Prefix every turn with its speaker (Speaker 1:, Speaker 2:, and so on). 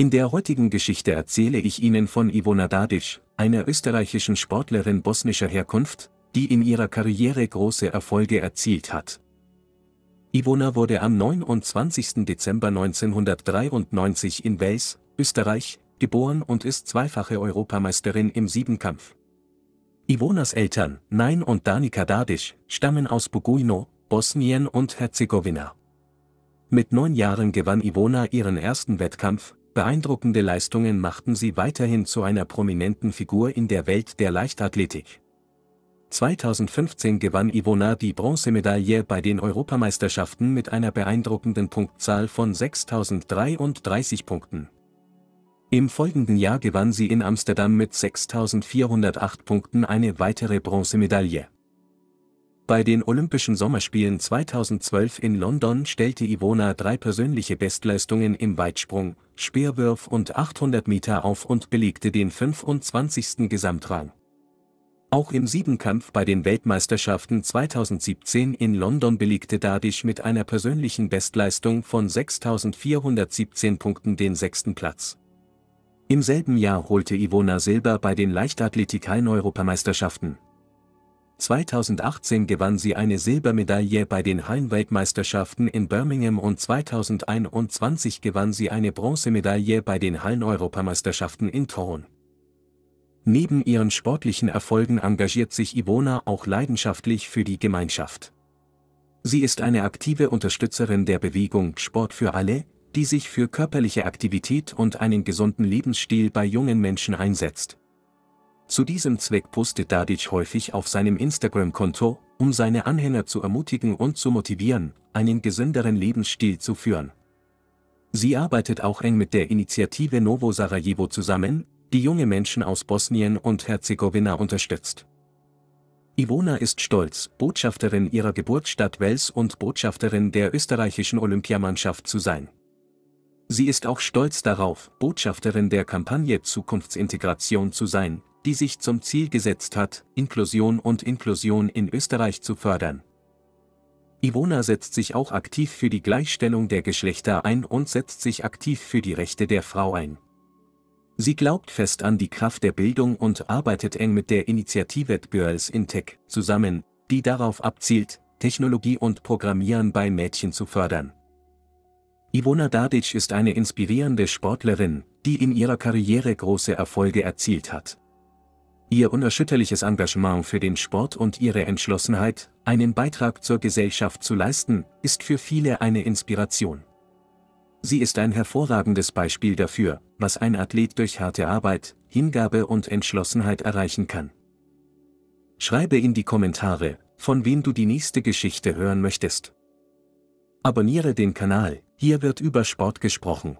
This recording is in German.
Speaker 1: In der heutigen Geschichte erzähle ich Ihnen von Ivona Dadic, einer österreichischen Sportlerin bosnischer Herkunft, die in ihrer Karriere große Erfolge erzielt hat. Ivona wurde am 29. Dezember 1993 in Wels, Österreich, geboren und ist zweifache Europameisterin im Siebenkampf. Ivonas Eltern, Nein und Danika Dadic, stammen aus Bugojno, Bosnien und Herzegowina. Mit neun Jahren gewann Ivona ihren ersten Wettkampf, Beeindruckende Leistungen machten sie weiterhin zu einer prominenten Figur in der Welt der Leichtathletik. 2015 gewann Ivona die Bronzemedaille bei den Europameisterschaften mit einer beeindruckenden Punktzahl von 6033 Punkten. Im folgenden Jahr gewann sie in Amsterdam mit 6408 Punkten eine weitere Bronzemedaille. Bei den Olympischen Sommerspielen 2012 in London stellte Ivona drei persönliche Bestleistungen im Weitsprung, Speerwurf und 800 Meter auf und belegte den 25. Gesamtrang. Auch im Siebenkampf bei den Weltmeisterschaften 2017 in London belegte Dadisch mit einer persönlichen Bestleistung von 6.417 Punkten den sechsten Platz. Im selben Jahr holte Ivona Silber bei den Leichtathletik-Hallen-Europameisterschaften. 2018 gewann sie eine Silbermedaille bei den Hallenweltmeisterschaften in Birmingham und 2021 gewann sie eine Bronzemedaille bei den Halleneuropameisterschaften in Thorn. Neben ihren sportlichen Erfolgen engagiert sich Ivona auch leidenschaftlich für die Gemeinschaft. Sie ist eine aktive Unterstützerin der Bewegung Sport für alle, die sich für körperliche Aktivität und einen gesunden Lebensstil bei jungen Menschen einsetzt. Zu diesem Zweck postet Dadic häufig auf seinem Instagram-Konto, um seine Anhänger zu ermutigen und zu motivieren, einen gesünderen Lebensstil zu führen. Sie arbeitet auch eng mit der Initiative Novo Sarajevo zusammen, die junge Menschen aus Bosnien und Herzegowina unterstützt. Ivona ist stolz, Botschafterin ihrer Geburtsstadt Wels und Botschafterin der österreichischen Olympiamannschaft zu sein. Sie ist auch stolz darauf, Botschafterin der Kampagne Zukunftsintegration zu sein, die sich zum Ziel gesetzt hat, Inklusion und Inklusion in Österreich zu fördern. Ivona setzt sich auch aktiv für die Gleichstellung der Geschlechter ein und setzt sich aktiv für die Rechte der Frau ein. Sie glaubt fest an die Kraft der Bildung und arbeitet eng mit der Initiative Girls in Tech zusammen, die darauf abzielt, Technologie und Programmieren bei Mädchen zu fördern. Ivona Dadic ist eine inspirierende Sportlerin, die in ihrer Karriere große Erfolge erzielt hat ihr unerschütterliches Engagement für den Sport und ihre Entschlossenheit, einen Beitrag zur Gesellschaft zu leisten, ist für viele eine Inspiration. Sie ist ein hervorragendes Beispiel dafür, was ein Athlet durch harte Arbeit, Hingabe und Entschlossenheit erreichen kann. Schreibe in die Kommentare, von wem du die nächste Geschichte hören möchtest. Abonniere den Kanal, hier wird über Sport gesprochen.